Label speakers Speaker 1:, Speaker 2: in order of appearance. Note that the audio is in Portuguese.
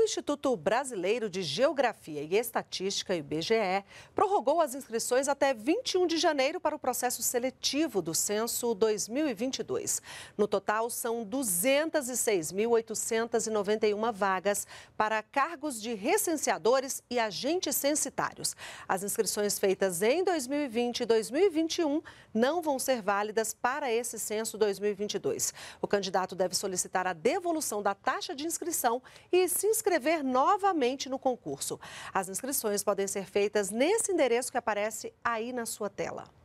Speaker 1: o Instituto Brasileiro de Geografia e Estatística, IBGE, prorrogou as inscrições até 21 de janeiro para o processo seletivo do censo 2022. No total, são 206.891 vagas para cargos de recenseadores e agentes censitários. As inscrições feitas em 2020 e 2021 não vão ser válidas para esse censo 2022. O candidato deve solicitar a devolução da taxa de inscrição e se inscrever inscrever novamente no concurso. As inscrições podem ser feitas nesse endereço que aparece aí na sua tela.